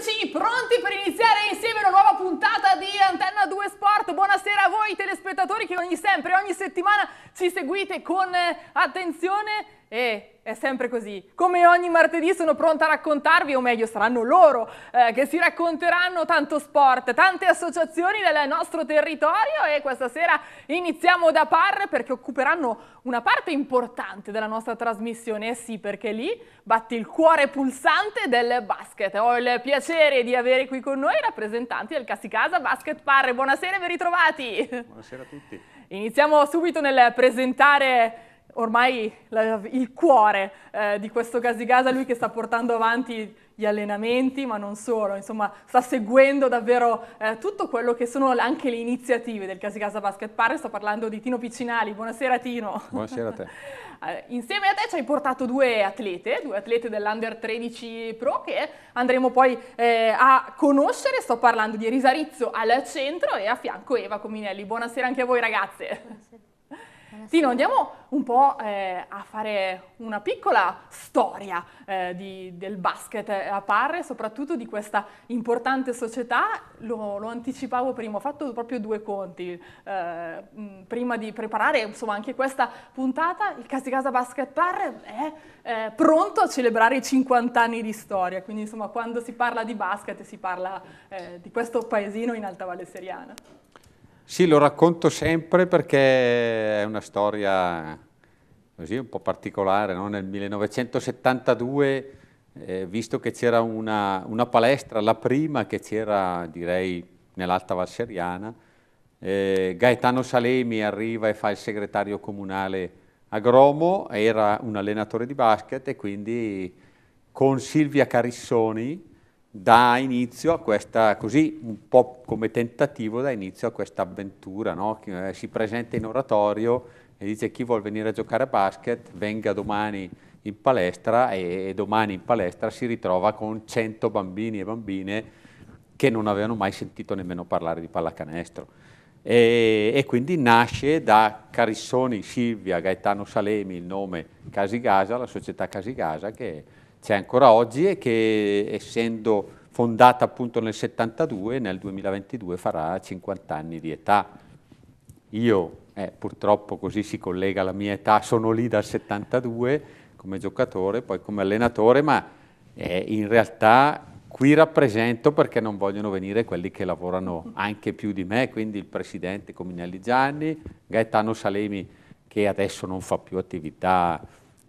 eccoci pronti per iniziare insieme una nuova puntata di Antenna 2 Sport, buonasera a voi telespettatori che ogni sempre, ogni settimana ci seguite con eh, attenzione e è sempre così. Come ogni martedì sono pronta a raccontarvi, o meglio saranno loro eh, che si racconteranno tanto sport, tante associazioni del nostro territorio e questa sera iniziamo da Parre perché occuperanno una parte importante della nostra trasmissione. Eh sì, perché lì batti il cuore pulsante del basket. Ho il piacere di avere qui con noi i rappresentanti del Cassicasa Basket Basket Parre. Buonasera e ben ritrovati. Buonasera a tutti. Iniziamo subito nel presentare ormai la, il cuore eh, di questo Casigasa, lui che sta portando avanti gli allenamenti, ma non solo, insomma sta seguendo davvero eh, tutto quello che sono anche le iniziative del Casigasa Basket Park, sto parlando di Tino Piccinali, buonasera Tino. Buonasera a te. Eh, insieme a te ci hai portato due atlete, due atlete dell'Under 13 Pro che andremo poi eh, a conoscere, sto parlando di Risarizzo al centro e a fianco Eva Cominelli, buonasera anche a voi ragazze. Buonasera. Eh, Tino, andiamo un po' eh, a fare una piccola storia eh, di, del basket eh, a Parre, soprattutto di questa importante società. Lo, lo anticipavo prima, ho fatto proprio due conti eh, mm, prima di preparare insomma, anche questa puntata. Il Casicasa Basket Parre è eh, pronto a celebrare i 50 anni di storia, quindi insomma quando si parla di basket si parla di questo paesino in Alta Valle Seriana. Sì, lo racconto sempre perché è una storia così un po' particolare. No? Nel 1972, eh, visto che c'era una, una, palestra, la prima che c'era, direi, nell'Alta Valseriana, eh, Gaetano Salemi arriva e fa il segretario comunale a Gromo, era un allenatore di basket e quindi con Silvia Carissoni, dà inizio a questa, così un po' come tentativo dà inizio a questa avventura, no? Eh, si presenta in oratorio e dice chi vuole venire a giocare a basket venga domani in palestra e, e domani in palestra si ritrova con 100 bambini e bambine che non avevano mai sentito nemmeno parlare di pallacanestro. E, e quindi nasce da Carissoni, Silvia, Gaetano Salemi, il nome Casigasa, la società Casigasa che È, c'è ancora oggi e che essendo fondata appunto nel 72, nel 2022 farà 50 anni di età. Io, eh, purtroppo così si collega alla mia età, sono lì dal 72 come giocatore, poi come allenatore, ma eh, in realtà qui rappresento perché non vogliono venire quelli che lavorano anche più di me, quindi il presidente Cominelli Gianni, Gaetano Salemi che adesso non fa più attività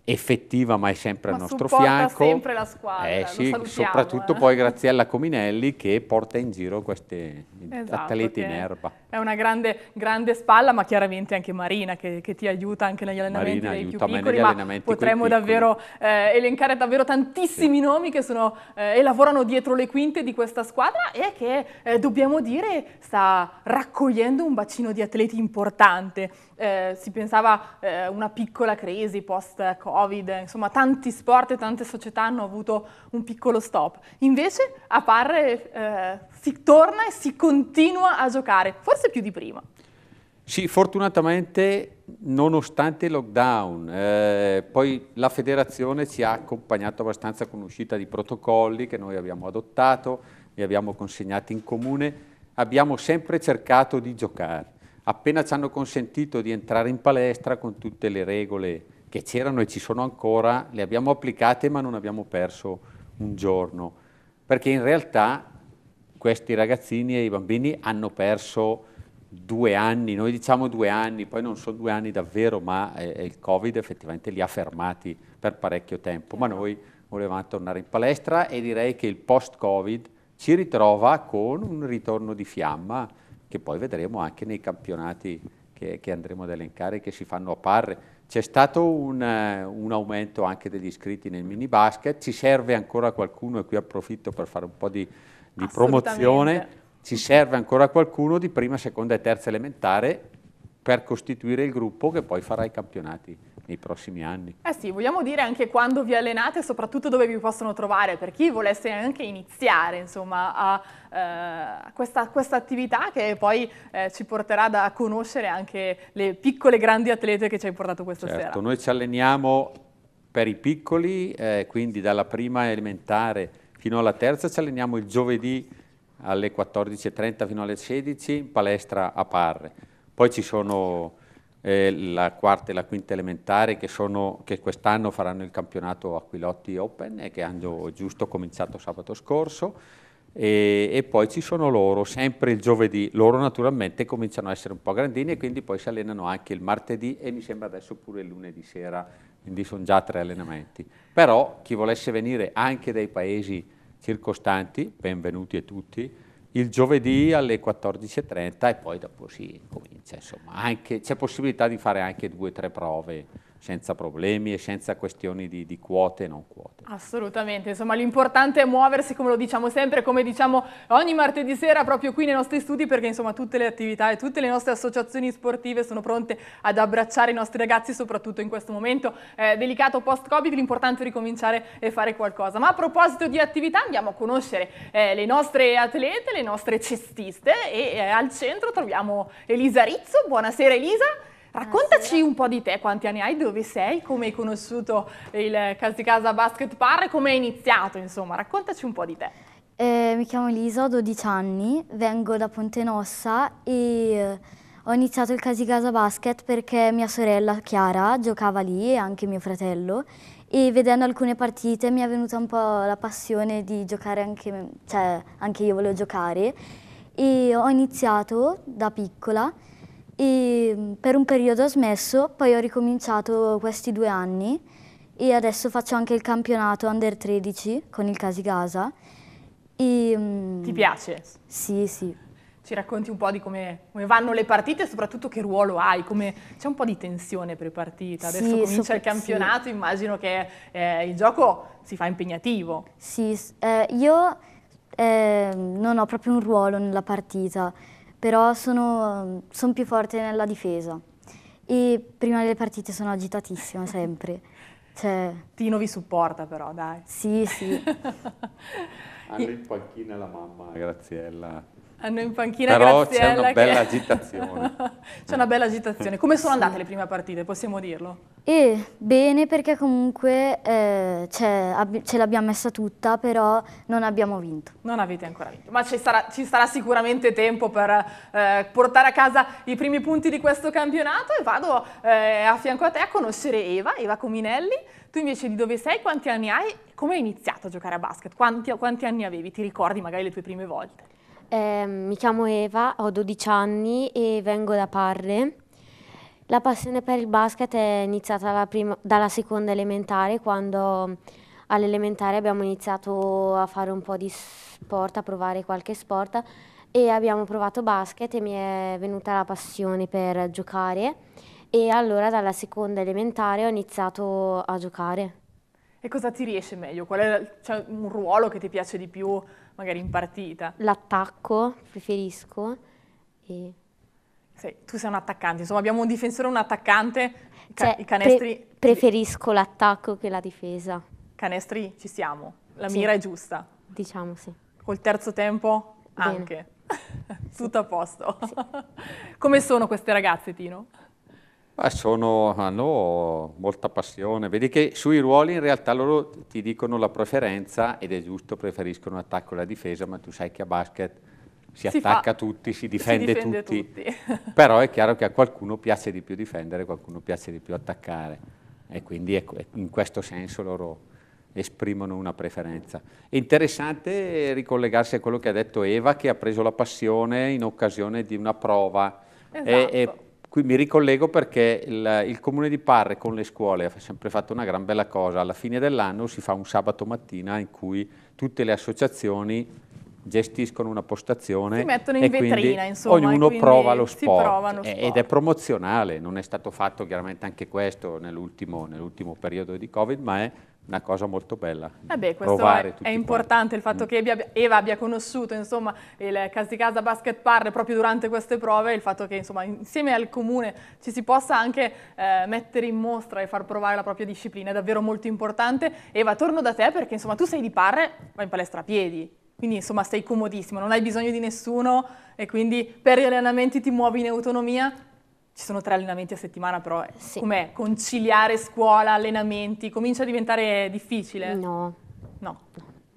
effettiva ma è sempre ma al nostro fianco. sempre la squadra, eh, sì, Soprattutto eh. poi Graziella Cominelli che porta in giro queste, esatto, atleti in erba. È una grande, grande, spalla, ma chiaramente anche Marina che, che ti aiuta anche negli allenamenti Marina dei più piccoli, ma potremmo davvero eh, elencare davvero tantissimi sì. nomi che sono eh, e lavorano dietro le quinte di questa squadra e che eh, dobbiamo dire sta raccogliendo un bacino di atleti importante. Eh, si pensava eh, una piccola crisi post-Covid, insomma tanti sport e tante società hanno avuto un piccolo stop. Invece a Parre eh, si torna e si continua continua a giocare, forse più di prima. Sì, fortunatamente nonostante il lockdown, eh, poi la federazione ci ha accompagnato abbastanza con l'uscita di protocolli che noi abbiamo adottato, li abbiamo consegnati in comune, abbiamo sempre cercato di giocare. Appena ci hanno consentito di entrare in palestra con tutte le regole che c'erano e ci sono ancora, le abbiamo applicate ma non abbiamo perso un giorno, perché in realtà questi ragazzini e i bambini hanno perso due anni, noi diciamo due anni, poi non sono due anni davvero, ma eh, eh, il Covid effettivamente li ha fermati per parecchio tempo, ma noi volevamo tornare in palestra e direi che il post-Covid ci ritrova con un ritorno di fiamma che poi vedremo anche nei campionati che, che andremo ad elencare, che si fanno a parre. C'è stato un, eh, un, aumento anche degli iscritti nel mini basket, ci serve ancora qualcuno e qui approfitto per fare un po' di di promozione, ci serve ancora qualcuno di prima, seconda e terza elementare per costituire il gruppo che poi farà i campionati nei prossimi anni. Eh sì, vogliamo dire anche quando vi allenate soprattutto dove vi possono trovare, per chi volesse anche iniziare insomma, a eh, questa, questa, attività che poi eh, ci porterà a conoscere anche le piccole grandi atlete che ci hai portato questa certo, sera. Noi ci alleniamo per i piccoli, eh, quindi dalla prima elementare Fino alla terza ci alleniamo il giovedì alle 14.30 fino alle 16, in palestra a Parre. Poi ci sono eh, la quarta e la quinta elementare che, che quest'anno faranno il campionato Aquilotti Open e che hanno giusto cominciato sabato scorso. E, e, poi ci sono loro, sempre il giovedì, loro naturalmente cominciano a essere un po' grandini e quindi poi si allenano anche il martedì e mi sembra adesso pure il lunedì sera quindi sono già tre allenamenti. Però chi volesse venire anche dai paesi circostanti, benvenuti a tutti, il giovedì alle 14.30 e poi dopo si comincia, insomma, anche, c'è possibilità di fare anche due o tre prove senza problemi e senza questioni di, di quote e non quote. Assolutamente, insomma l'importante è muoversi come lo diciamo sempre, come diciamo ogni martedì sera proprio qui nei nostri studi perché insomma tutte le attività e tutte le nostre associazioni sportive sono pronte ad abbracciare i nostri ragazzi soprattutto in questo momento eh, delicato post-covid, l'importante è ricominciare e fare qualcosa. Ma a proposito di attività andiamo a conoscere eh, le nostre atlete, le nostre cestiste e eh, al centro troviamo Elisa Rizzo, buonasera Elisa. Raccontaci un po' di te, quanti anni hai, dove sei, come hai conosciuto il Casicasa Basket Par e come hai iniziato, insomma, raccontaci un po' di te. Eh, mi chiamo Lisa, ho 12 anni, vengo da Ponte Nossa e eh, ho iniziato il Casicasa Basket perché mia sorella Chiara giocava lì e anche mio fratello e vedendo alcune partite mi è venuta un po' la passione di giocare anche, cioè anche io volevo giocare e ho iniziato da piccola e mm, per un periodo ho smesso, poi ho ricominciato questi due anni e adesso faccio anche il campionato Under 13 con il Casigasa. E, mm, Ti piace? Sì, sì. Ci racconti un po' di come, come vanno le partite e soprattutto che ruolo hai, c'è un po' di tensione pre-partita, adesso sì, comincia il campionato, sì. immagino che eh, il gioco si fa impegnativo. Sì, eh, io eh, non ho proprio un ruolo nella partita, però sono, ehm, sono più forte nella difesa e prima delle partite sono agitatissima sempre. Cioè... Tino vi supporta però, dai. Sì, sì. Hanno ah, in panchina la mamma Graziella hanno in panchina Però Graziella c'è una bella che... agitazione. c'è una bella agitazione. Come sono andate le prime partite, possiamo dirlo? E bene perché comunque eh, ce l'abbiamo messa tutta, però non abbiamo vinto. Non avete ancora vinto, ma ci sarà, ci sarà sicuramente tempo per eh, portare a casa i primi punti di questo campionato e vado eh, a fianco a te a conoscere Eva, Eva Cominelli. Tu invece di dove sei, quanti anni hai? Come hai iniziato a giocare a basket? Quanti, quanti anni avevi? Ti ricordi magari le tue prime volte? Eh, mi chiamo Eva, ho 12 anni e vengo da Parre. La passione per il basket è iniziata dalla, prima, dalla seconda elementare, quando all'elementare abbiamo iniziato a fare un po' di sport, a provare qualche sport e abbiamo provato basket e mi è venuta la passione per giocare e allora dalla seconda elementare ho iniziato a giocare. E cosa ti riesce meglio? Qual è cioè, un ruolo che ti piace di più, magari in partita? L'attacco, preferisco. E... Sei, tu sei un attaccante, insomma abbiamo un difensore e un attaccante, ca cioè, i canestri... Pre preferisco l'attacco che la difesa. Canestri, ci siamo, la sì. mira è giusta. Diciamo sì. Col terzo tempo Bene. anche. Tutto a posto. Sì. Come sono queste ragazze, Tino? Ah, sono, hanno molta passione, vedi che sui ruoli in realtà loro ti dicono la preferenza ed è giusto, preferiscono l'attacco e la difesa, ma tu sai che a basket si, si attacca fa, tutti, si difende, si difende tutti. tutti. però è chiaro che a qualcuno piace di più difendere, a qualcuno piace di più attaccare e quindi è, ecco, in questo senso loro esprimono una preferenza. È interessante ricollegarsi a quello che ha detto Eva che ha preso la passione in occasione di una prova. Esatto. E, e Qui mi ricollego perché il, il Comune di Parre con le scuole ha sempre fatto una gran bella cosa. Alla fine dell'anno si fa un sabato mattina in cui tutte le associazioni gestiscono una postazione si mettono in vetrina insomma ognuno prova lo sport, prova lo sport ed è promozionale non è stato fatto chiaramente anche questo nell'ultimo nell periodo di covid ma è una cosa molto bella. Vabbè, eh questo è, è, importante il fatto mm. che Eva, Eva abbia conosciuto insomma, il Casicasa Basket Park proprio durante queste prove, il fatto che insomma, insieme al comune ci si possa anche eh, mettere in mostra e far provare la propria disciplina, è davvero molto importante. Eva, torno da te perché insomma, tu sei di Parre, vai in palestra a piedi, quindi insomma sei comodissimo, non hai bisogno di nessuno e quindi per gli allenamenti ti muovi in autonomia, ci sono tre allenamenti a settimana, però sì. com'è? Conciliare scuola, allenamenti, comincia a diventare difficile? No. No.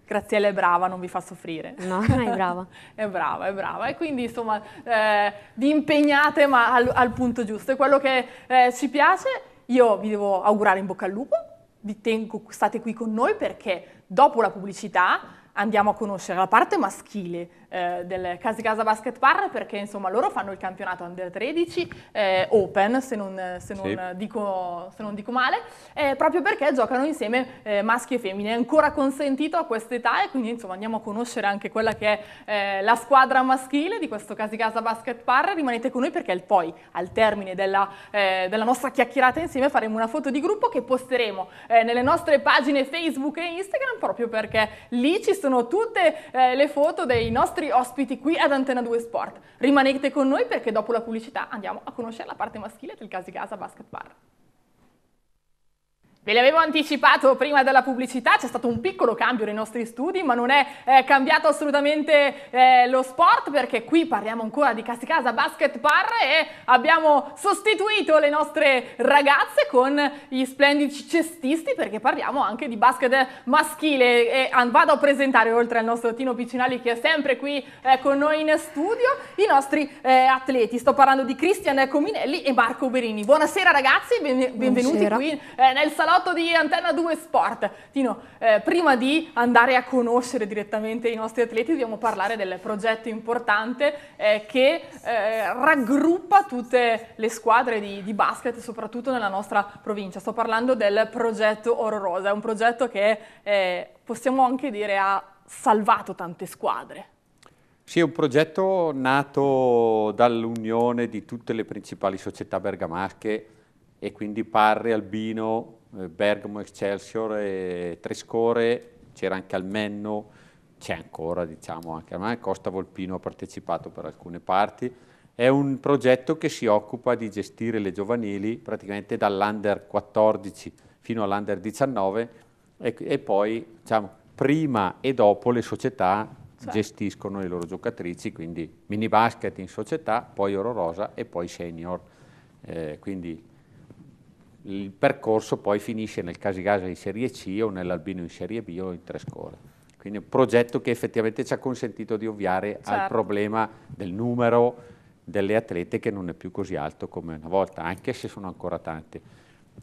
Graziella è brava, non vi fa soffrire. No, è brava. è brava, è brava. E quindi insomma eh, vi impegnate ma al, al, punto giusto. È quello che eh, ci piace. Io vi devo augurare in bocca al lupo. Vi tengo, state qui con noi perché dopo la pubblicità andiamo a conoscere la parte maschile eh, del Casi Casa Basket Bar perché insomma loro fanno il campionato Under 13 eh, Open, se non, se, non sì. dico, se non, dico, male, eh, proprio perché giocano insieme eh, maschi e femmine. È ancora consentito a quest'età e quindi insomma andiamo a conoscere anche quella che è eh, la squadra maschile di questo Casi Casa Basket Bar. Rimanete con noi perché poi al termine della, eh, della nostra chiacchierata insieme faremo una foto di gruppo che posteremo nelle nostre pagine Facebook e Instagram proprio perché lì ci sono tutte le foto dei nostri nostri ospiti qui ad Antena 2 Sport. Rimanete con noi perché dopo la pubblicità andiamo a conoscere la parte maschile del Casigasa Basket Bar. Ve l'avevo anticipato prima della pubblicità, c'è stato un piccolo cambio nei nostri studi, ma non è eh, cambiato assolutamente eh, lo sport perché qui parliamo ancora di Casticasa Basket Par e abbiamo sostituito le nostre ragazze con gli splendidi cestisti perché parliamo anche di basket maschile e vado a presentare oltre al nostro Tino Piccinali che è sempre qui eh, con noi in studio i nostri eh, atleti. Sto parlando di Cristian Cominelli e Marco Berini. Buonasera ragazzi, ben, benvenuti Buonasera. qui eh, nel salotto salotto di Antenna 2 Sport. Tino, eh, prima di andare a conoscere direttamente i nostri atleti dobbiamo parlare del progetto importante eh, che eh, raggruppa tutte le squadre di, di, basket, soprattutto nella nostra provincia. Sto parlando del progetto Oro Rosa, è un progetto che eh, possiamo anche dire ha salvato tante squadre. Sì, è un progetto nato dall'unione di tutte le principali società bergamasche e quindi Parri, Albino, eh, Bergamo, Excelsior, e Trescore, c'era anche Almenno, c'è ancora diciamo anche, ma Costa Volpino ha partecipato per alcune parti. È un progetto che si occupa di gestire le giovanili praticamente dall'under 14 fino all'under 19 e, e poi diciamo, prima e dopo le società cioè. gestiscono le loro giocatrici, quindi mini basket in società, poi Oro Rosa e poi senior. Eh, quindi il percorso poi finisce nel Casigasa in Serie C o nell'Albino in Serie B o in tre scuole. Quindi un progetto che effettivamente ci ha consentito di ovviare certo. al problema del numero delle atlete che non è più così alto come una volta, anche se sono ancora tante.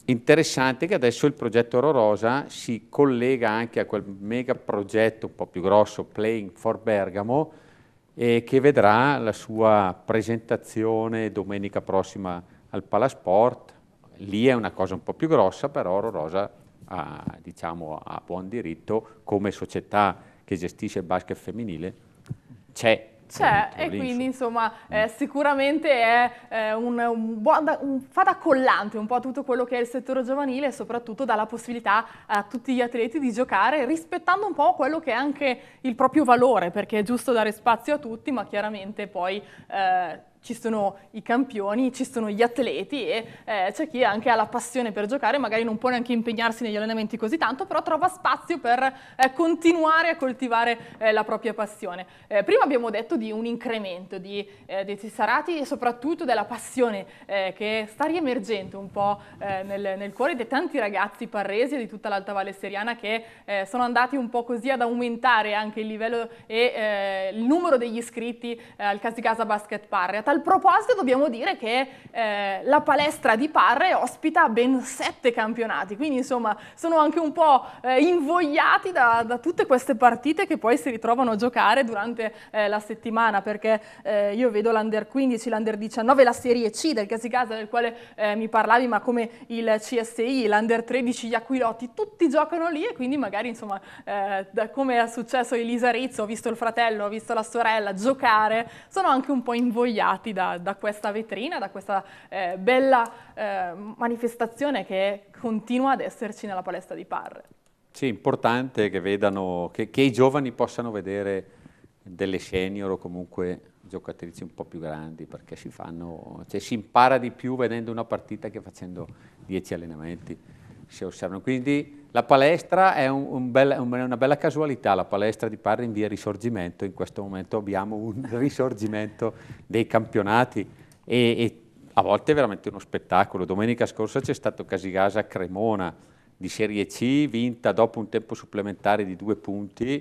Interessante che adesso il progetto Oro Rosa si collega anche a quel mega progetto un po' più grosso, Playing for Bergamo, e che vedrà la sua presentazione domenica prossima al Palasport, lì è una cosa un po' più grossa, però Oro Rosa ha, diciamo, ha buon diritto come società che gestisce il basket femminile, c'è c'è e quindi insomma mm. eh, sicuramente è eh, un, un, buon, un, fa da collante un po' a tutto quello che è il settore giovanile e soprattutto dà la possibilità a tutti gli atleti di giocare rispettando un po' quello che è anche il proprio valore perché è giusto dare spazio a tutti ma chiaramente poi eh, ci sono i campioni, ci sono gli atleti e eh, c'è chi anche ha la passione per giocare, magari non può neanche impegnarsi negli allenamenti così tanto, però trova spazio per eh, continuare a coltivare eh, la propria passione. Eh, prima abbiamo detto di un incremento di, eh, dei tessarati e soprattutto della passione eh, che sta riemergendo un po' nel, nel, cuore di tanti ragazzi parresi e di tutta l'Alta Valle Seriana che sono andati un po' così ad aumentare anche il livello e il numero degli iscritti al Casigasa Basket Parre tal proposito dobbiamo dire che eh, la palestra di Parre ospita ben sette campionati, quindi insomma sono anche un po' eh, invogliati da, da, tutte queste partite che poi si ritrovano a giocare durante eh, la settimana, perché eh, io vedo l'Under 15, l'Under 19, la Serie C del Casicasa del quale eh, mi parlavi, ma come il CSI, l'Under 13, gli Aquilotti, tutti giocano lì e quindi magari insomma eh, da come è successo a Elisa Rizzo, ho visto il fratello, ho visto la sorella giocare, sono anche un po' invogliati soddisfatti da, da questa vetrina, da questa eh, bella eh, manifestazione che continua ad esserci nella palestra di Parre. Sì, è importante che, vedano, che, che i giovani possano vedere delle senior o comunque giocatrici un po' più grandi perché si, fanno, cioè si impara di più vedendo una partita che facendo 10 allenamenti. Si osservano. Quindi la palestra è un, un bella, una bella casualità, la palestra di Parri in via risorgimento, in questo momento abbiamo un risorgimento dei campionati e, e a volte è veramente uno spettacolo. Domenica scorsa c'è stato Casigasa Cremona di Serie C, vinta dopo un tempo supplementare di due punti,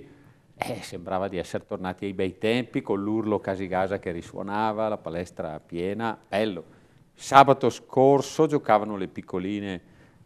eh, sembrava di essere tornati ai bei tempi con l'urlo Casigasa che risuonava, la palestra piena, bello. Sabato scorso giocavano le piccoline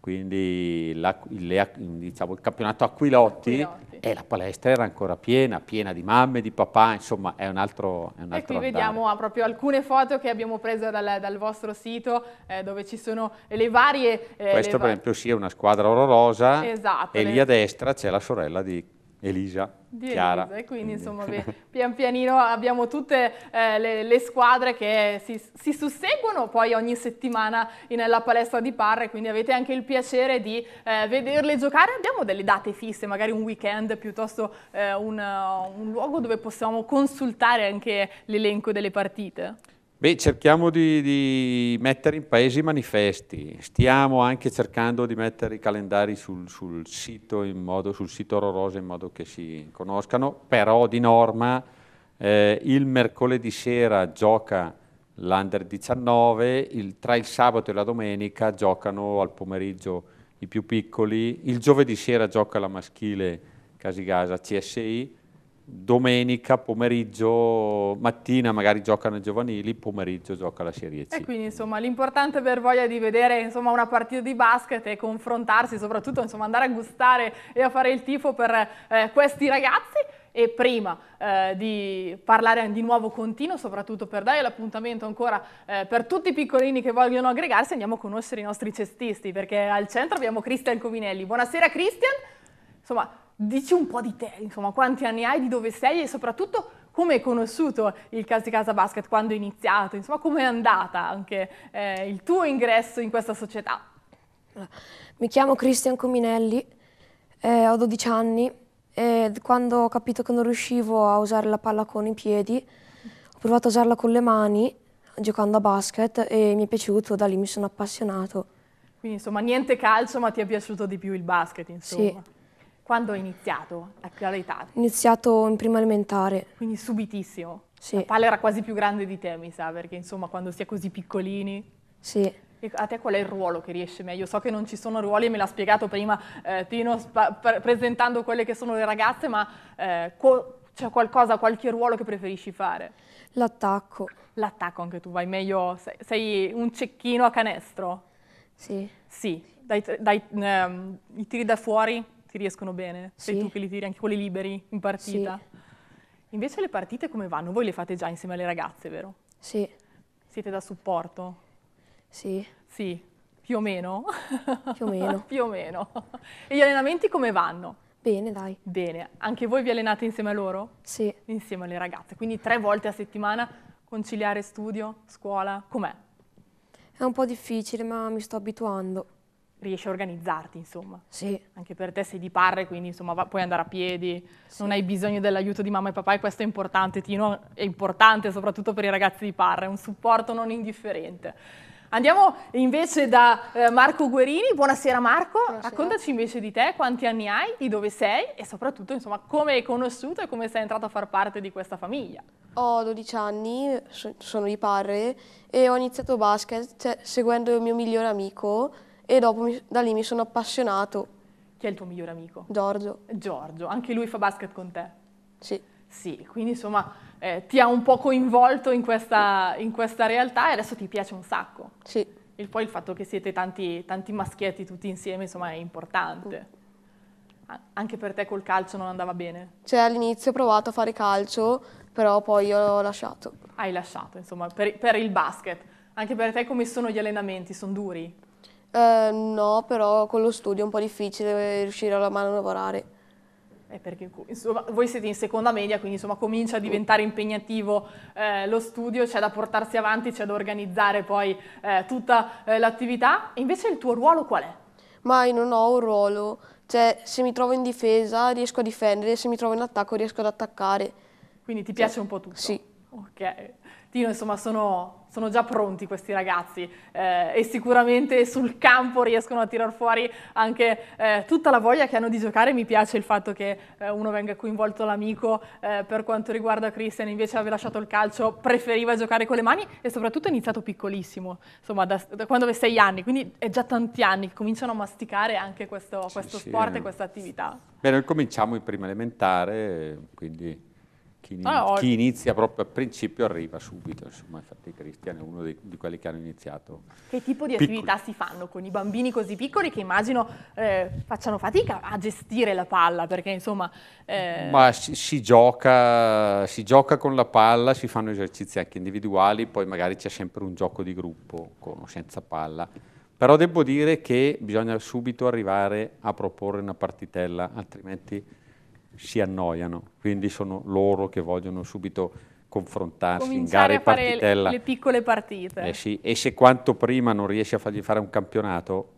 quindi la, le, diciamo, il campionato Aquilotti, Aquilotti. e la palestra era ancora piena, piena di mamme, di papà, insomma è un altro, è un altro E qui andare. vediamo ah, proprio alcune foto che abbiamo preso dal, dal vostro sito eh, dove ci sono le varie... Eh, Questo le per esempio sì è una squadra rosa esatto, e lì a destra c'è la sorella di Elisa, di Chiara. E quindi, insomma beh, pian pianino abbiamo tutte eh, le, le, squadre che si, si, susseguono poi ogni settimana nella palestra di Parre, quindi avete anche il piacere di eh, vederle giocare. Abbiamo delle date fisse, magari un weekend piuttosto eh, un, un luogo dove possiamo consultare anche l'elenco delle partite? Beh, cerchiamo di, di, mettere in paese i manifesti, stiamo anche cercando di mettere i calendari sul, sul, sito, modo, sul sito Rorosa in modo che si conoscano, però di norma eh, il mercoledì sera gioca l'Under 19, il, tra il sabato e la domenica giocano al pomeriggio i più piccoli, il giovedì sera gioca la maschile Casigasa CSI, domenica, pomeriggio, mattina magari giocano i giovanili, pomeriggio gioca la Serie C. E quindi insomma l'importante per voi è di vedere insomma, una partita di basket e confrontarsi, soprattutto insomma, andare a gustare e a fare il tifo per eh, questi ragazzi. E prima eh, di parlare di nuovo con Tino, soprattutto per dare l'appuntamento ancora eh, per tutti i piccolini che vogliono aggregarsi, andiamo a conoscere i nostri cestisti, perché al centro abbiamo Cristian Covinelli. Buonasera Cristian, insomma dici un po' di te, insomma, quanti anni hai, di dove sei e soprattutto come hai conosciuto il Casa di Casa Basket, quando hai iniziato, insomma, come è andata anche eh, il tuo ingresso in questa società? Mi chiamo Cristian Cominelli, eh, ho 12 anni e quando ho capito che non riuscivo a usare la palla con i piedi, ho provato a usarla con le mani giocando a basket e mi è piaciuto, da lì mi sono appassionato. Quindi insomma niente calcio ma ti è piaciuto di più il basket insomma. Sì. Quando hai iniziato? A creare età? Ho iniziato in prima elementare. Quindi subitissimo? Sì. La palla era quasi più grande di te, mi sa, perché insomma quando si è così piccolini... Sì. E a te qual è il ruolo che riesce meglio? So che non ci sono ruoli, me l'ha spiegato prima eh, Tino presentando quelle che sono le ragazze, ma eh, c'è qualcosa, qualche ruolo che preferisci fare? L'attacco. L'attacco anche tu, vai meglio, sei, sei, un cecchino a canestro? Sì. Sì, dai, dai um, i tiri da fuori ti riescono bene, sì. tu che li tiri anche quelli liberi in partita. Sì. Invece le partite come vanno? Voi le fate già insieme alle ragazze, vero? Sì. Siete da supporto? Sì. Sì, più o meno? Più o meno. più o meno. E gli allenamenti come vanno? Bene, dai. Bene. Anche voi vi allenate insieme a loro? Sì. Insieme alle ragazze. Quindi tre volte a settimana conciliare studio, scuola, com'è? È un po' difficile, ma mi sto abituando riesci a organizzarti, insomma. Sì. Anche per te sei di parre, quindi insomma va, puoi andare a piedi, sì. non hai bisogno dell'aiuto di mamma e papà e questo è importante, Tino, è importante soprattutto per i ragazzi di parre, è un supporto non indifferente. Andiamo invece da eh, Marco Guerini, buonasera Marco, buonasera. raccontaci invece di te, quanti anni hai, di dove sei e soprattutto insomma come hai conosciuto e come sei entrato a far parte di questa famiglia. Ho 12 anni, sono di Parre e ho iniziato basket cioè, seguendo il mio migliore amico e dopo mi, da lì mi sono appassionato. Chi è il tuo migliore amico? Giorgio. Giorgio, anche lui fa basket con te? Sì. Sì, quindi insomma eh, ti ha un po' coinvolto in questa, in questa, realtà e adesso ti piace un sacco. Sì. E poi il fatto che siete tanti, tanti maschietti tutti insieme insomma è importante. Mm. Anche per te col calcio non andava bene? Cioè all'inizio ho provato a fare calcio, però poi io l'ho lasciato. Hai lasciato, insomma, per, per, il basket. Anche per te come sono gli allenamenti? Sono duri? Eh, no, però con lo studio è un po' difficile riuscire a lavorare. È eh, perché insomma, voi siete in seconda media, quindi insomma, comincia a diventare impegnativo eh, lo studio, c'è da portarsi avanti, c'è da organizzare poi eh, tutta eh, l'attività. Invece il tuo ruolo qual è? Ma io non ho un ruolo, cioè se mi trovo in difesa riesco a difendere, se mi trovo in attacco riesco ad attaccare. Quindi ti cioè, piace cioè, un po' tutto? Sì. Ok mattino, insomma sono, sono già pronti questi ragazzi eh, e sicuramente sul campo riescono a tirar fuori anche eh, tutta la voglia che hanno di giocare. Mi piace il fatto che eh, uno venga coinvolto l'amico eh, per quanto riguarda Christian, invece aveva lasciato il calcio, preferiva giocare con le mani e soprattutto è iniziato piccolissimo, insomma da, da quando aveva sei anni, quindi è già tanti anni che cominciano a masticare anche questo, sì, questo sì, sport e questa attività. Bene, cominciamo in prima elementare, quindi chi, allora, ah, chi inizia proprio al principio arriva subito, insomma, infatti Cristian è uno di, di, quelli che hanno iniziato. Che tipo di piccoli. attività si fanno con i bambini così piccoli che immagino eh, facciano fatica a gestire la palla, perché insomma... Eh... Ma si, si, gioca, si gioca con la palla, si fanno esercizi anche individuali, poi magari c'è sempre un gioco di gruppo con o senza palla. Però devo dire che bisogna subito arrivare a proporre una partitella, altrimenti si annoiano, quindi sono loro che vogliono subito confrontarsi Cominciare in gare e partitella. Le, le piccole partite. Eh sì, e se quanto prima non riesci a fargli fare un campionato,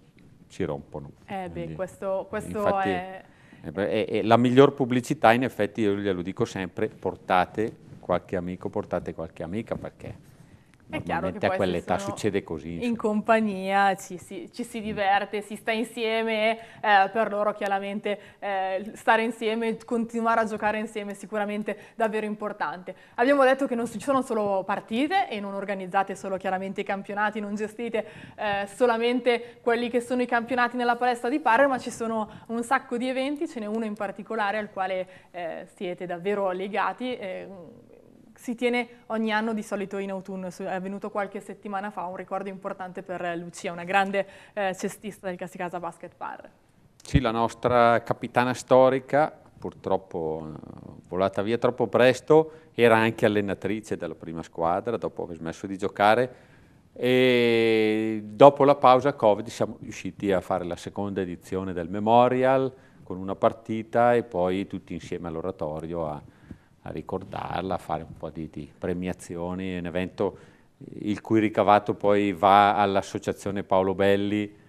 ci rompono. Eh beh, questo, questo infatti, è... È, eh La miglior pubblicità, in effetti, io glielo dico sempre, portate qualche amico, portate qualche amica, perché è chiaro che a quell'età succede così. Insomma. In compagnia ci si, ci si, diverte, si sta insieme, eh, per loro chiaramente eh, stare insieme, continuare a giocare insieme è sicuramente davvero importante. Abbiamo detto che non ci sono solo partite e non organizzate solo chiaramente i campionati, non gestite eh, solamente quelli che sono i campionati nella palestra di Parma, ma ci sono un sacco di eventi, ce n'è uno in particolare al quale eh, siete davvero legati eh, si tiene ogni anno di solito in autunno, è avvenuto qualche settimana fa, un ricordo importante per Lucia, una grande eh, cestista del Casicasa Basket Bar. Sì, la nostra capitana storica, purtroppo volata via troppo presto, era anche allenatrice della prima squadra dopo aver smesso di giocare e dopo la pausa Covid siamo riusciti a fare la seconda edizione del Memorial con una partita e poi tutti insieme all'oratorio a a ricordarla, a fare un po' di, di premiazioni, è un evento il cui ricavato poi va all'associazione Paolo Belli,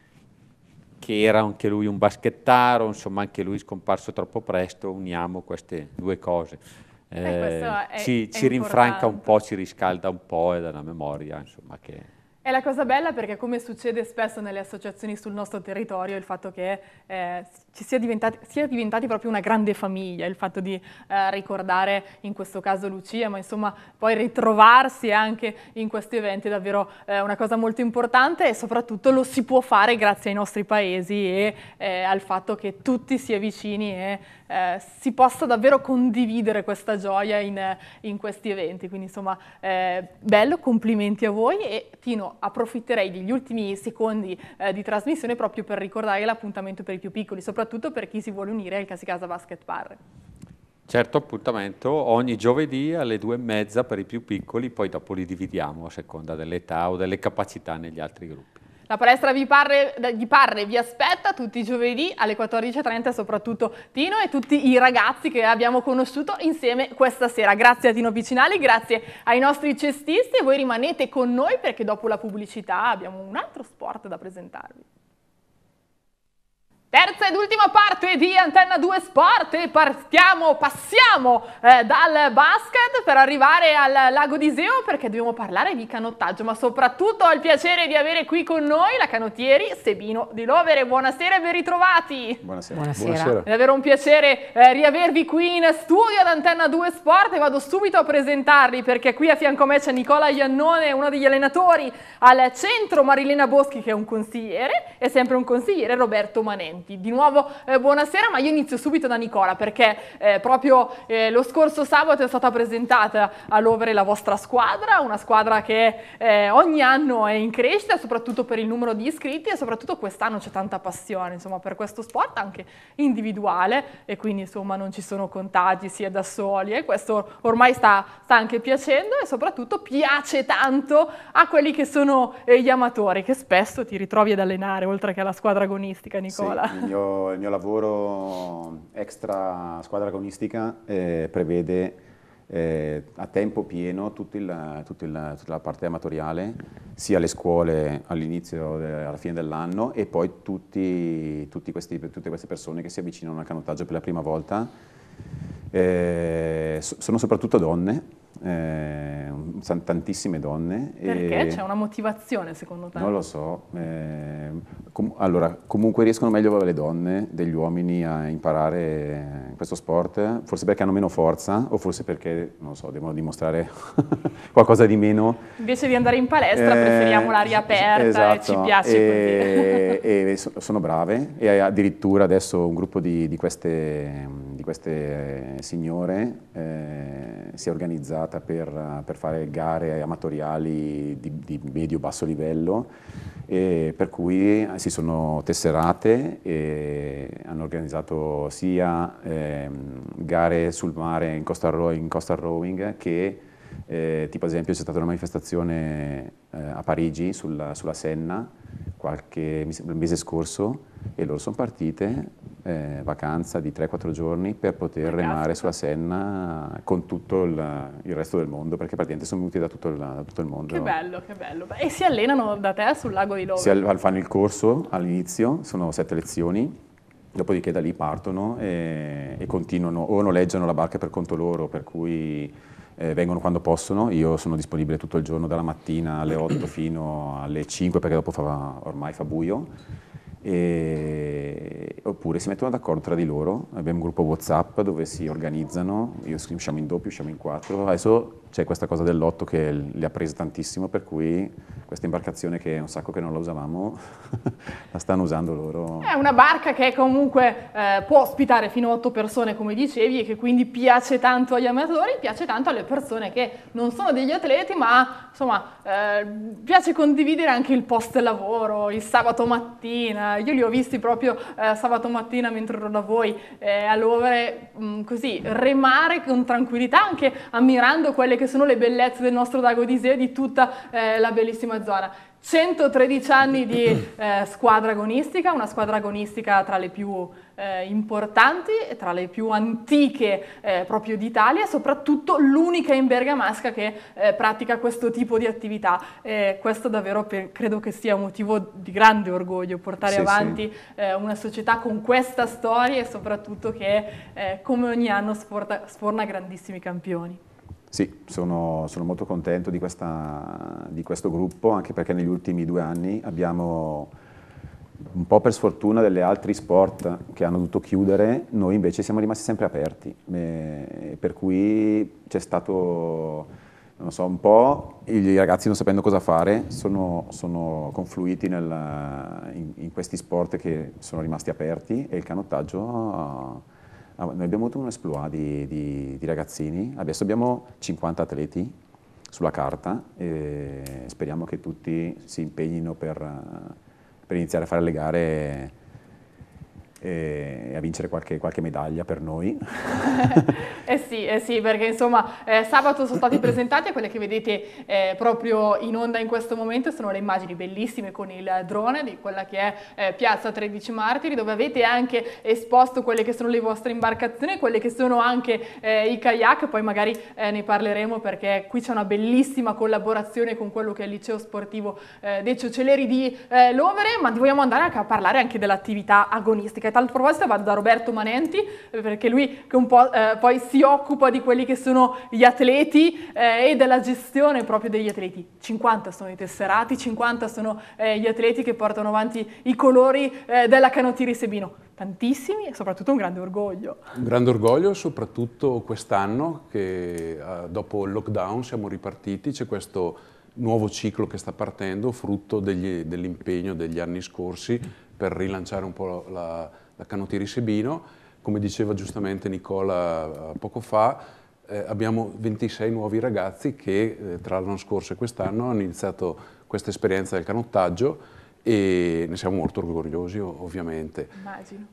che era anche lui un baschettaro, insomma anche lui scomparso troppo presto, uniamo queste due cose. Eh, è, ci, ci rinfranca un po', ci riscalda un po' ed è una memoria insomma, che è la cosa bella perché come succede spesso nelle associazioni sul nostro territorio, il fatto che eh, ci sia diventati, sia diventati, proprio una grande famiglia, il fatto di eh, ricordare in questo caso Lucia, ma insomma poi ritrovarsi anche in questi eventi è davvero eh, una cosa molto importante e soprattutto lo si può fare grazie ai nostri paesi e eh, al fatto che tutti si avvicini e eh, si possa davvero condividere questa gioia in, in questi eventi. Quindi insomma, eh, bello, complimenti a voi e Tino, approfitterei degli ultimi secondi eh, di trasmissione proprio per ricordare l'appuntamento per i più piccoli, soprattutto per chi si vuole unire al Casicasa Basket Bar. Certo appuntamento ogni giovedì alle due e mezza per i più piccoli, poi dopo li dividiamo a seconda dell'età o delle capacità negli altri gruppi. La palestra di Parre, di Parre, vi aspetta tutti i giovedì alle 14.30, soprattutto Tino e tutti i ragazzi che abbiamo conosciuto insieme questa sera. Grazie a Tino Piccinali, grazie ai nostri cestisti e voi rimanete con noi perché dopo la pubblicità abbiamo un altro sport da presentarvi. Terza ed ultima parte di Antenna 2 Sport, partiamo, passiamo eh, dal basket per arrivare al lago di Seo perché dobbiamo parlare di canottaggio, ma soprattutto ho il piacere di avere qui con noi la canottieri Sebino Di Lovere. Buonasera e ben ritrovati! Buonasera. Buonasera. Buonasera. È davvero un piacere eh, riavervi qui in studio ad Antenna 2 Sport e vado subito a presentarli perché qui a fianco a me c'è Nicola Iannone, uno degli allenatori al centro, Marilena Boschi che è un consigliere e sempre un consigliere Roberto Manenti. Senti, di nuovo eh, buonasera, ma io inizio subito da Nicola perché eh, proprio eh, lo scorso sabato è stata presentata all'Overe la vostra squadra, una squadra che eh, ogni anno è in crescita, soprattutto per il numero di iscritti e soprattutto quest'anno c'è tanta passione insomma, per questo sport anche individuale e quindi insomma, non ci sono contagi sia da soli e questo ormai sta, sta anche piacendo e soprattutto piace tanto a quelli che sono eh, gli amatori che spesso ti ritrovi ad allenare oltre che alla squadra agonistica Nicola. Il mio, il mio lavoro extra squadra agonistica eh, prevede eh, a tempo pieno tutto il, tutto il, tutta la parte amatoriale, sia le scuole all'inizio, eh, alla fine dell'anno e poi tutti, tutti questi, tutte queste persone che si avvicinano al canottaggio per la prima volta. Eh, sono soprattutto donne eh, tantissime donne. Perché? C'è una motivazione secondo te? Non lo so, eh, com- allora comunque riescono meglio le donne degli uomini a imparare questo sport, forse perché hanno meno forza o forse perché, non so, devono dimostrare qualcosa di meno. Invece di andare in palestra eh, preferiamo l'aria aperta esatto, e ci esatto. piace e, e, sono brave e addirittura adesso un gruppo di, di queste queste eh, signore eh, si è organizzata per, per, fare gare amatoriali di, di medio-basso livello, e per cui si sono tesserate e hanno organizzato sia eh, gare sul mare in costa, in costa rowing che eh, tipo ad esempio c'è stata una manifestazione eh, a Parigi sulla, sulla, Senna qualche mese scorso e loro sono partite eh, vacanza di 3-4 giorni per poter Ragazzi. remare sulla Senna con tutto il, il, resto del mondo perché praticamente sono venuti da tutto, il, da tutto il mondo. Che bello, che bello. E si allenano da te sul lago di Lowe? fanno il corso all'inizio, sono sette lezioni dopodiché da lì partono e, e continuano o noleggiano la barca per conto loro per cui eh, vengono quando possono, io sono disponibile tutto il giorno, dalla mattina alle 8 fino alle 5 perché dopo fa, ormai fa buio e, oppure si mettono d'accordo tra di loro, abbiamo un gruppo Whatsapp dove si organizzano, io, usciamo in doppio, usciamo in quattro, adesso c'è questa cosa del lotto che li ha presi tantissimo, per cui questa imbarcazione che è un sacco che non la usavamo, la stanno usando loro. È una barca che comunque eh, può ospitare fino a otto persone, come dicevi, e che quindi piace tanto agli amatori, piace tanto alle persone che non sono degli atleti, ma insomma eh, piace condividere anche il post lavoro, il sabato mattina, eh, io li ho visti proprio eh, sabato mattina mentre ero da voi a all'overe, mm, così, remare con tranquillità, anche ammirando quelle che sono le bellezze del nostro Dago di Iseo e di tutta eh, la bellissima zona. 113 anni di squadra agonistica, una squadra agonistica tra le più eh, importanti, tra le più antiche eh, proprio d'Italia, soprattutto l'unica in bergamasca che eh, pratica questo tipo di attività. Eh, questo davvero per, credo che sia motivo di grande orgoglio portare sì, avanti sì. Eh, una società con questa storia e soprattutto che eh, come ogni anno sporta, sporna grandissimi campioni. Sì, sono, sono molto contento di, questa, di questo gruppo, anche perché negli ultimi due anni abbiamo un po' per sfortuna delle altri sport che hanno dovuto chiudere, noi invece siamo rimasti sempre aperti, e per cui c'è stato, non so, un po' i ragazzi non sapendo cosa fare sono, sono confluiti nel, in, in, questi sport che sono rimasti aperti e il canottaggio... Ah, noi abbiamo avuto un esploit di, di, di ragazzini, adesso abbiamo 50 atleti sulla carta e speriamo che tutti si impegnino per per iniziare a fare le gare e a vincere qualche, qualche medaglia per noi. eh, sì, eh sì, perché insomma eh, sabato sono stati presentati e quelle che vedete eh, proprio in onda in questo momento sono le immagini bellissime con il drone di quella che è eh, Piazza 13 Martiri dove avete anche esposto quelle che sono le vostre imbarcazioni, quelle che sono anche eh, i kayak, poi magari eh, ne parleremo perché qui c'è una bellissima collaborazione con quello che è il liceo sportivo eh, De Cioceleri di Lovere, ma vogliamo andare anche a parlare anche dell'attività agonistica a tal proposito vado da Roberto Manenti, perché lui che un po' eh, poi si occupa di quelli che sono gli atleti eh, e della gestione proprio degli atleti. 50 sono i tesserati, 50 sono eh, gli atleti che portano avanti i colori eh, della canottieri Sebino. Tantissimi e soprattutto un grande orgoglio. Un grande orgoglio soprattutto quest'anno che eh, dopo il lockdown siamo ripartiti, c'è questo nuovo ciclo che sta partendo frutto dell'impegno degli anni scorsi per rilanciare un po' la, la canottieri Sebino. Come diceva giustamente Nicola eh, poco fa, eh, abbiamo 26 nuovi ragazzi che eh, tra l'anno scorso e quest'anno hanno iniziato questa esperienza del canottaggio e ne siamo molto orgogliosi ovviamente.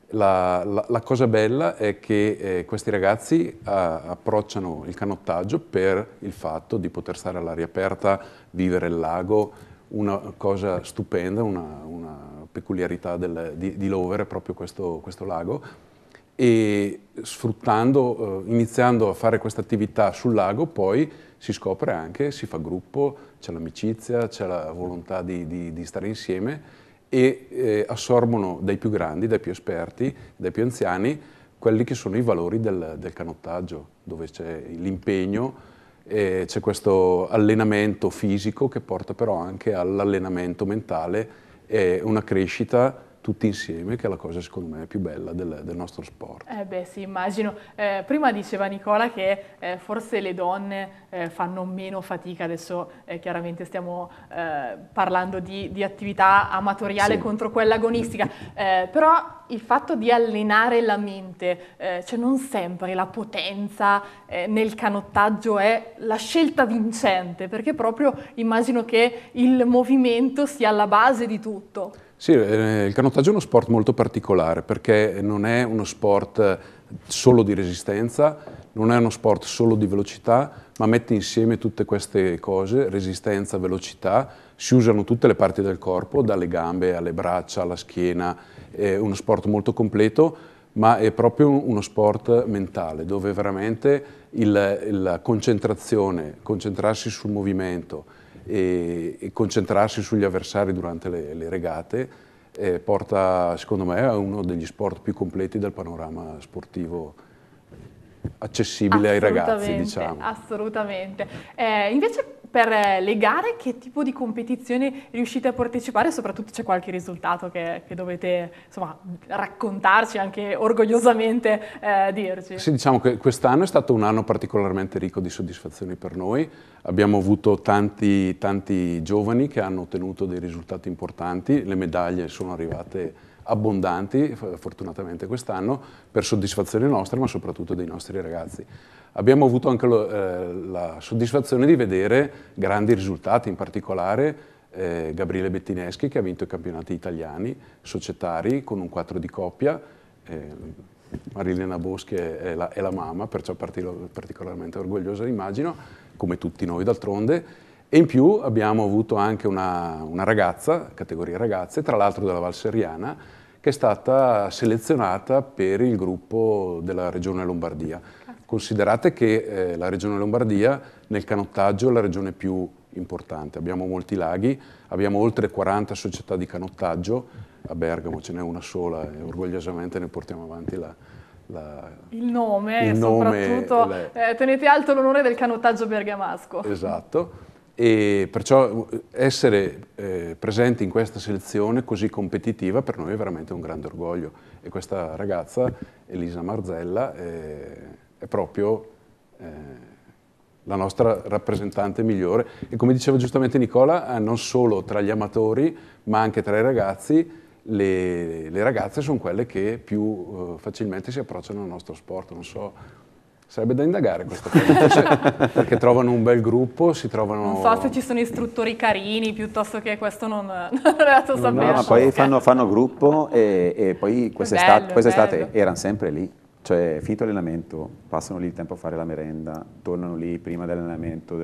La, la, la, cosa bella è che eh, questi ragazzi a, approcciano il canottaggio per il fatto di poter stare all'aria aperta, vivere il lago, una cosa stupenda, una, una peculiarità del, di, di Lover è proprio questo, questo lago, e sfruttando, eh, iniziando a fare questa attività sul lago, poi si scopre anche, si fa gruppo, c'è l'amicizia, c'è la volontà di, di, di, stare insieme e eh, assorbono dai più grandi, dai più esperti, dai più anziani, quelli che sono i valori del, del canottaggio, dove c'è l'impegno, eh, c'è questo allenamento fisico che porta però anche all'allenamento mentale una crescita tutti insieme, che è la cosa secondo me più bella del, del nostro sport. Eh beh sì, immagino. Eh, prima diceva Nicola che eh, forse le donne eh, fanno meno fatica, adesso eh, chiaramente stiamo eh, parlando di, di, attività amatoriale sì. contro quella agonistica, però il fatto di allenare la mente, cioè non sempre la potenza nel canottaggio è la scelta vincente, perché proprio immagino che il movimento sia alla base di tutto. Sì, eh, il canottaggio è uno sport molto particolare perché non è uno sport eh, solo di resistenza, non è uno sport solo di velocità, ma mette insieme tutte queste cose, resistenza, velocità, si usano tutte le parti del corpo, dalle gambe alle braccia, alla schiena, è uno sport molto completo, ma è proprio uno sport mentale dove veramente la concentrazione, concentrarsi sul movimento, e, e concentrarsi sugli avversari durante le, le regate eh, porta secondo me a uno degli sport più completi del panorama sportivo accessibile ai ragazzi diciamo. Assolutamente, eh, invece per eh, le gare, che tipo di competizione riuscite a partecipare? Soprattutto c'è qualche risultato che, che dovete insomma, raccontarci, anche orgogliosamente eh, dirci. Sì, diciamo che quest'anno è stato un anno particolarmente ricco di soddisfazioni per noi. Abbiamo avuto tanti, tanti giovani che hanno ottenuto dei risultati importanti, le medaglie sono arrivate abbondanti, fortunatamente quest'anno, per soddisfazione nostra, ma soprattutto dei nostri ragazzi abbiamo avuto anche lo, eh, la soddisfazione di vedere grandi risultati, in particolare eh, Gabriele Bettineschi che ha vinto i campionati italiani, societari con un 4 di coppia, eh, Marilena Boschi è la, è la mamma, perciò particolarmente orgogliosa immagino, come tutti noi d'altronde, e in più abbiamo avuto anche una, una ragazza, categoria ragazze, tra l'altro della Val Seriana, che è stata selezionata per il gruppo della Regione Lombardia. Considerate che eh, la regione Lombardia nel canottaggio è la regione più importante, abbiamo molti laghi, abbiamo oltre 40 società di canottaggio, a Bergamo ce n'è una sola e orgogliosamente ne portiamo avanti la, la, il nome, il soprattutto nome, eh, tenete alto l'onore del canottaggio bergamasco. Esatto, e perciò eh, essere eh, presenti in questa selezione così competitiva per noi è veramente un grande orgoglio e questa ragazza, Elisa Marzella, eh, è proprio eh, la nostra rappresentante migliore. E come diceva giustamente Nicola, eh, non solo tra gli amatori, ma anche tra i ragazzi, le, le ragazze sono quelle che più eh, facilmente si approcciano al nostro sport. Non so, sarebbe da indagare questo cosa, perché trovano un bel gruppo, si trovano... Non so se ci sono istruttori carini, piuttosto che questo non, non è dato sapere. No, no, poi fanno, fanno gruppo e, e poi quest'estate, quest'estate erano sempre lì. Cioè, finito l'allenamento, passano lì il tempo a fare la merenda, tornano lì prima dell'allenamento,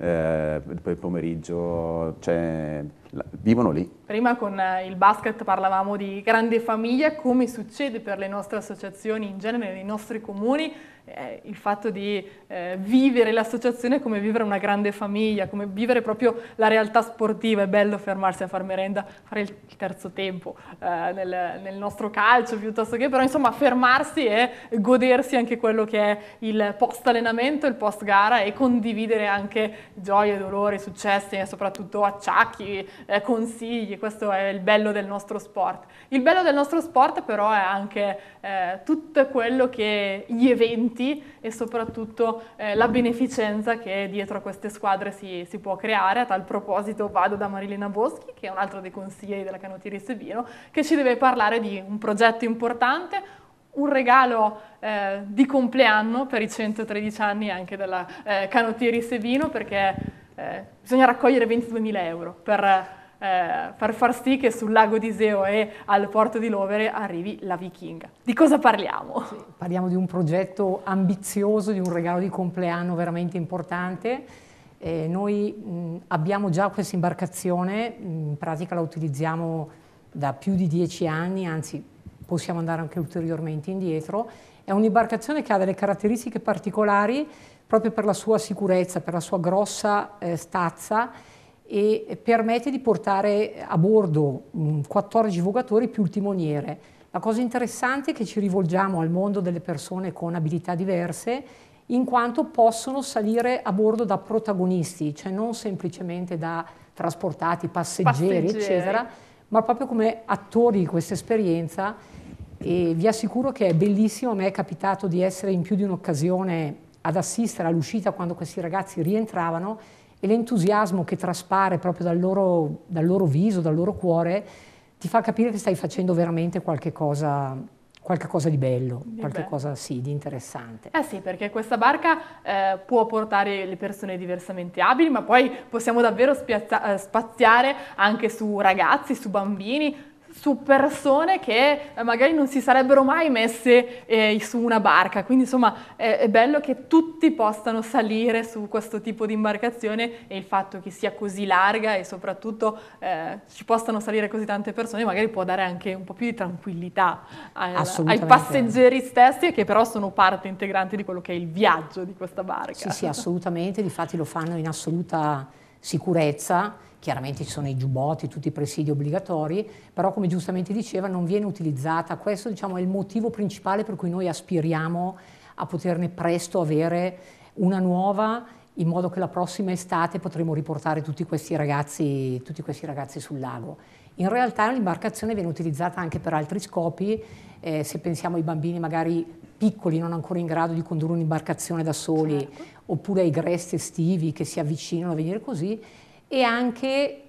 eh, poi il pomeriggio, cioè, la, vivono lì. Prima con eh, il basket parlavamo di grande famiglia, come succede per le nostre associazioni in genere, nei nostri comuni, eh, il fatto di eh, vivere l'associazione come vivere una grande famiglia, come vivere proprio la realtà sportiva, è bello fermarsi a far merenda, fare il terzo tempo eh, nel, nel, nostro calcio piuttosto che, però insomma fermarsi e godersi anche quello che è il post allenamento, il post gara e condividere anche gioie, dolori, successi e soprattutto acciacchi, eh, consigli, questo è il bello del nostro sport. Il bello del nostro sport però è anche eh, tutto quello che gli eventi e soprattutto eh, la beneficenza che dietro a queste squadre si, si, può creare. A tal proposito vado da Marilena Boschi, che è un altro dei consiglieri della Canottieri Sebino, che ci deve parlare di un progetto importante, un regalo eh, di compleanno per i 113 anni anche della eh, Canottieri Sevino perché eh, bisogna raccogliere 22.000 euro per, eh, per, far sì che sul lago di Iseo e al porto di Lovere arrivi la vichinga. Di cosa parliamo? Sì, parliamo di un progetto ambizioso, di un regalo di compleanno veramente importante. Eh, noi mh, abbiamo già questa imbarcazione, in pratica la utilizziamo da più di dieci anni, anzi possiamo andare anche ulteriormente indietro. È un'imbarcazione che ha delle caratteristiche particolari proprio per la sua sicurezza, per la sua grossa eh, stazza e permette di portare a bordo mh, mm, 14 vogatori più il timoniere. La cosa interessante è che ci rivolgiamo al mondo delle persone con abilità diverse in quanto possono salire a bordo da protagonisti, cioè non semplicemente da trasportati, passeggeri. passeggeri. eccetera, ma proprio come attori di questa esperienza e vi assicuro che è bellissimo, a me è capitato di essere in più di un'occasione ad assistere all'uscita quando questi ragazzi rientravano e l'entusiasmo che traspare proprio dal loro, dal loro viso, dal loro cuore, ti fa capire che stai facendo veramente qualche cosa qualche cosa di bello, di qualche bello. cosa sì, di interessante. Eh sì, perché questa barca eh, può portare le persone diversamente abili, ma poi possiamo davvero spiazza- eh, spaziare anche su ragazzi, su bambini, su persone che eh, magari non si sarebbero mai messe eh, su una barca. Quindi insomma è, è, bello che tutti possano salire su questo tipo di imbarcazione e il fatto che sia così larga e soprattutto eh, ci possano salire così tante persone magari può dare anche un po' più di tranquillità ai, ai passeggeri stessi che però sono parte integrante di quello che è il viaggio di questa barca. Sì, sì, assolutamente, difatti lo fanno in assoluta sicurezza Chiaramente ci sono i giubbotti, tutti i presidi obbligatori, però come giustamente diceva non viene utilizzata. Questo diciamo, è il motivo principale per cui noi aspiriamo a poterne presto avere una nuova in modo che la prossima estate potremo riportare tutti questi ragazzi, tutti questi ragazzi sul lago. In realtà l'imbarcazione viene utilizzata anche per altri scopi, eh, se pensiamo ai bambini magari piccoli non ancora in grado di condurre un'imbarcazione da soli, certo. oppure ai gresti estivi che si avvicinano a venire così, e anche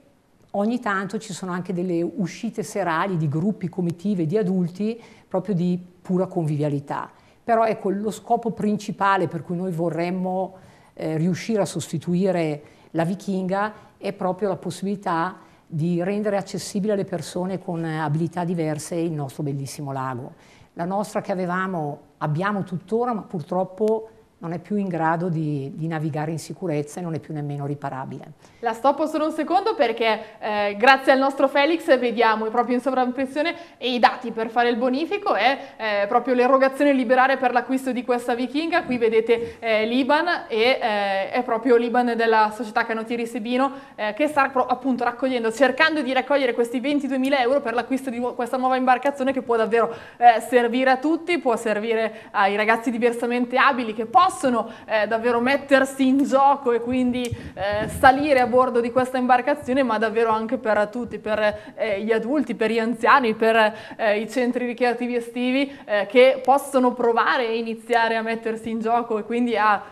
ogni tanto ci sono anche delle uscite serali di gruppi, comitive, di adulti, proprio di pura convivialità. Però ecco, lo scopo principale per cui noi vorremmo eh, riuscire a sostituire la vichinga è proprio la possibilità di rendere accessibile alle persone con eh, abilità diverse il nostro bellissimo lago. La nostra che avevamo, abbiamo tuttora, ma purtroppo non è più in grado di, di, navigare in sicurezza e non è più nemmeno riparabile. La stoppo solo un secondo perché eh, grazie al nostro Felix vediamo proprio in sovraimpressione i dati per fare il bonifico è eh, proprio l'erogazione liberale per l'acquisto di questa vichinga. Qui vedete eh, l'Iban e eh, è proprio l'Iban della società Canotieri Sebino eh, che sta appunto raccogliendo, cercando di raccogliere questi 22.000 euro per l'acquisto di questa nuova imbarcazione che può davvero eh, servire a tutti, può servire ai ragazzi diversamente abili che possono possono eh, davvero mettersi in gioco e quindi eh, salire a bordo di questa imbarcazione, ma davvero anche per tutti, per eh, gli adulti, per gli anziani, per eh, i centri ricreativi estivi eh, che possono provare e iniziare a mettersi in gioco e quindi a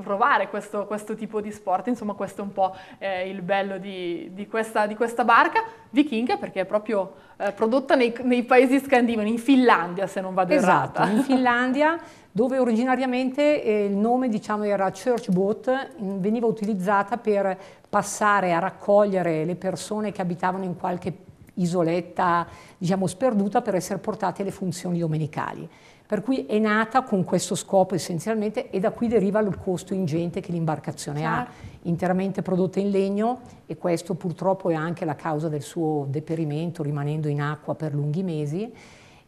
provare questo, questo, tipo di sport, insomma questo è un po' eh, il bello di, di, questa, di, questa, barca vichinga perché è proprio eh, prodotta nei, nei, paesi scandinavi, in Finlandia se non vado esatto, errata. in Finlandia dove originariamente eh, il nome diciamo, era church boat, veniva utilizzata per passare a raccogliere le persone che abitavano in qualche isoletta diciamo, sperduta per essere portate alle funzioni domenicali. Per cui è nata con questo scopo essenzialmente e da qui deriva il costo ingente che l'imbarcazione certo. ha, interamente prodotta in legno e questo purtroppo è anche la causa del suo deperimento rimanendo in acqua per lunghi mesi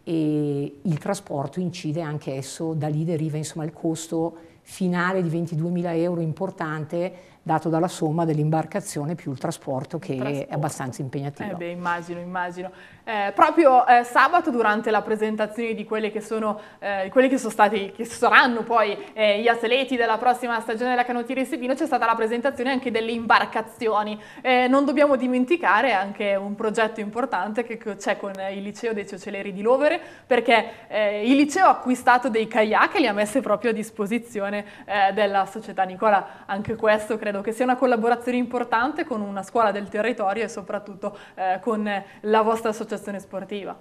e il trasporto incide anche esso, da lì deriva insomma il costo finale di 22.000 euro importante dato dalla somma dell'imbarcazione più il trasporto che il trasporto. è abbastanza impegnativo. Eh beh, immagino, immagino. Eh, proprio eh, sabato durante la presentazione di quelli che sono, eh, quelli che sono stati, che saranno poi eh, gli atleti della prossima stagione della canottiera Sebino, c'è stata la presentazione anche delle imbarcazioni. Eh, non dobbiamo dimenticare anche un progetto importante che c'è con il liceo dei Cioceleri di Lovere, perché eh, il liceo ha acquistato dei kayak e li ha messi proprio a disposizione della società. Nicola, anche questo credo che sia una collaborazione importante con una scuola del territorio e soprattutto con la vostra associazione associazione sportiva.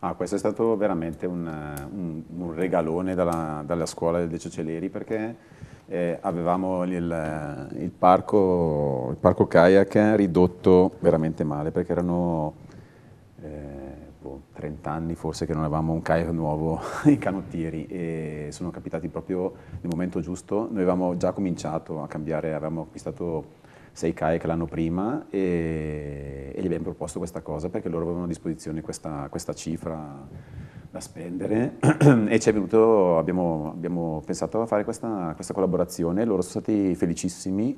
Ah, questo è stato veramente un, un, un regalone dalla, dalla, scuola del Decio Celeri perché eh, avevamo il, il, parco, il, parco, kayak ridotto veramente male perché erano eh, boh, 30 anni forse che non avevamo un kayak nuovo in canottieri e sono capitati proprio nel momento giusto. Noi avevamo già cominciato a cambiare, avevamo acquistato Seikae che l'anno prima e, e, gli abbiamo proposto questa cosa perché loro avevano a disposizione questa, questa cifra da spendere e ci è venuto, abbiamo, abbiamo pensato a fare questa, questa, collaborazione, loro sono stati felicissimi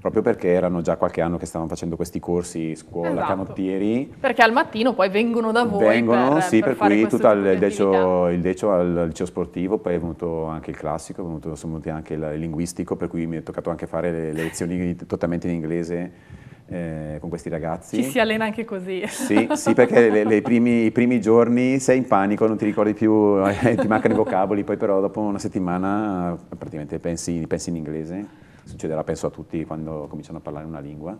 proprio perché erano già qualche anno che stavano facendo questi corsi scuola, esatto. canottieri. Perché al mattino poi vengono da voi Vengono, per, sì, per, per cui tutto il decio, il decio, al liceo sportivo, poi è venuto anche il classico, venuto, sono venuti anche il, il linguistico, per cui mi è toccato anche fare le, le lezioni totalmente in inglese eh, con questi ragazzi. Ci si allena anche così. Sì, sì perché le, le primi, i primi giorni sei in panico, non ti ricordi più, eh, ti mancano i vocaboli, poi però dopo una settimana praticamente pensi, pensi in inglese, succederà penso a tutti quando cominciano a parlare una lingua.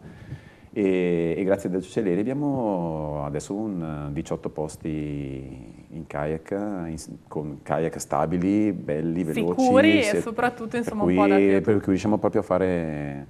E, e grazie a Decio Celeri abbiamo adesso un 18 eh, posti in kayak, in, con kayak stabili, belli, veloci. Sicuri e soprattutto insomma cui, un po' da... Per cui riusciamo proprio a fare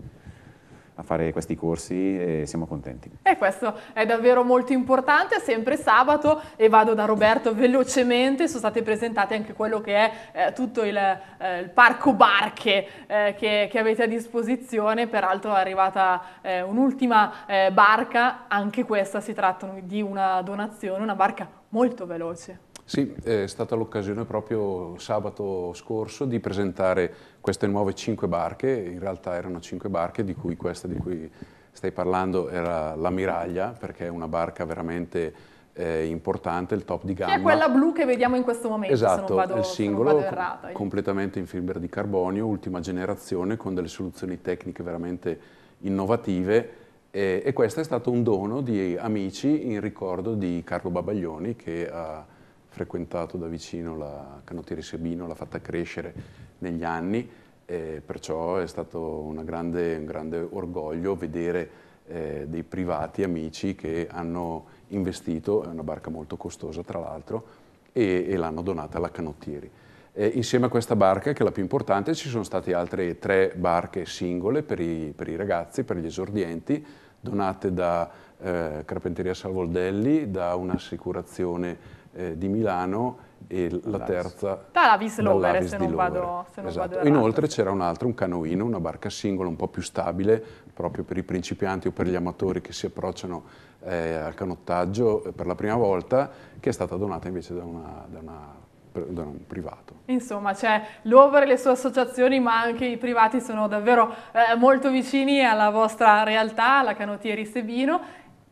a fare questi corsi e siamo contenti. E questo è davvero molto importante, sempre sabato e vado da Roberto velocemente, sono state presentate anche quello che è eh, tutto il, eh, il, parco barche eh, che, che, avete a disposizione, peraltro è arrivata eh, un'ultima eh, barca, anche questa si tratta di una donazione, una barca molto veloce. Sì, è stata l'occasione proprio sabato scorso di presentare queste nuove cinque barche, in realtà erano cinque barche di cui questa di cui stai parlando era l'ammiraglia perché è una barca veramente eh, importante, il top di gamma. Che è quella blu che vediamo in questo momento, esatto, vado, il singolo, errata, completamente in fibra di carbonio, ultima generazione con delle soluzioni tecniche veramente innovative e, e questo è stato un dono di amici in ricordo di Carlo Babaglioni che ha frequentato da vicino la Canottieri Sabino, l'ha fatta crescere negli anni, eh, perciò è stato grande, un grande orgoglio vedere eh, dei privati amici che hanno investito, è una barca molto costosa tra l'altro, e, e l'hanno donata alla Canottieri. Eh, insieme a questa barca, che è la più importante, ci sono state altre tre barche singole per i, per i ragazzi, per gli esordienti, donate da eh, Carpenteria Salvoldelli, da un'assicurazione eh, di Milano e la terza Talavis Lovere se non Lover. vado se non esatto. vado inoltre c'era un altro, un canoino, una barca singola un po' più stabile proprio per i principianti o per gli amatori che si approcciano eh, al canottaggio eh, per la prima volta che è stata donata invece da una, da una da un privato. Insomma, c'è l'Over e le sue associazioni, ma anche i privati sono davvero eh, molto vicini alla vostra realtà, alla Canottieri Sebino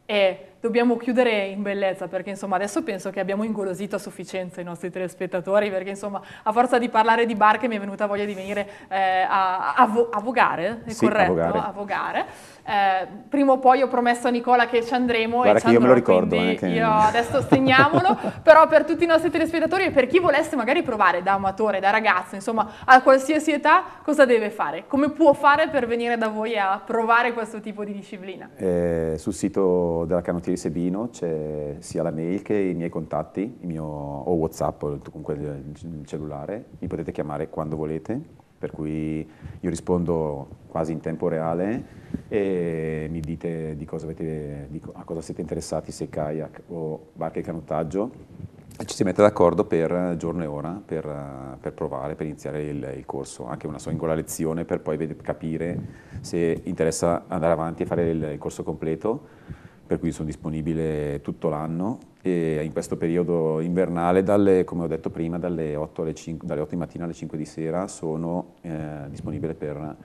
e dobbiamo chiudere in bellezza perché insomma adesso penso che abbiamo ingolosito a sufficienza i nostri telespettatori perché insomma a forza di parlare di barche mi è venuta voglia di venire eh, a, a, vo- a, vogare, è sì, corretto? A vogare. A vogare. Eh, prima o poi ho promesso a Nicola che ci andremo Guarda e ci andrò, io me lo ricordo eh, io adesso segniamolo però per tutti i nostri telespettatori e per chi volesse magari provare da amatore, da ragazzo insomma a qualsiasi età cosa deve fare? Come può fare per venire da voi a provare questo tipo di disciplina? Eh, sul sito della canottiera di Sebino c'è sia la mail che i miei contatti, il mio, o Whatsapp o comunque il cellulare, mi potete chiamare quando volete, per cui io rispondo quasi in tempo reale e mi dite di cosa avete, di a cosa siete interessati, se kayak o barca di canottaggio, e ci si mette d'accordo per giorno e ora per, per provare, per iniziare il, il, corso, anche una singola lezione per poi capire se interessa andare avanti e fare il, il corso completo per cui sono disponibile tutto l'anno e in questo periodo invernale, dalle, come ho detto prima, dalle 8, 5, dalle 8, di mattina alle 5 di sera sono eh, disponibile per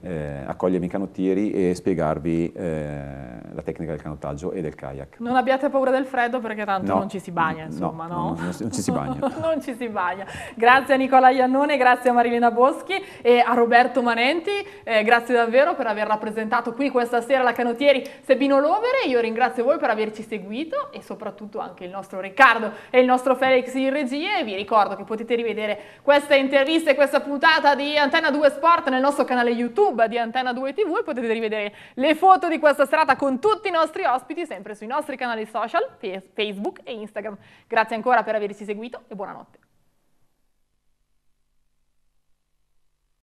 eh, accogliermi i canottieri e spiegarvi eh, la tecnica del canottaggio e del kayak. Non abbiate paura del freddo perché tanto no, non ci si bagna, insomma, no? no? non, non, ci si bagna. non ci si bagna. Grazie a Nicola Iannone, grazie a Marilena Boschi e a Roberto Manenti, eh, grazie davvero per aver rappresentato qui questa sera la canottieri Sebino Lovere, io ringrazio voi per averci seguito e soprattutto anche il nostro Riccardo e il nostro Felix in regia e vi ricordo che potete rivedere questa intervista e questa puntata di Antenna 2 Sport nel nostro canale YouTube YouTube di Antena 2 TV e potete rivedere le foto di questa serata con tutti i nostri ospiti sempre sui nostri canali social, Facebook e Instagram. Grazie ancora per averci seguito e buonanotte.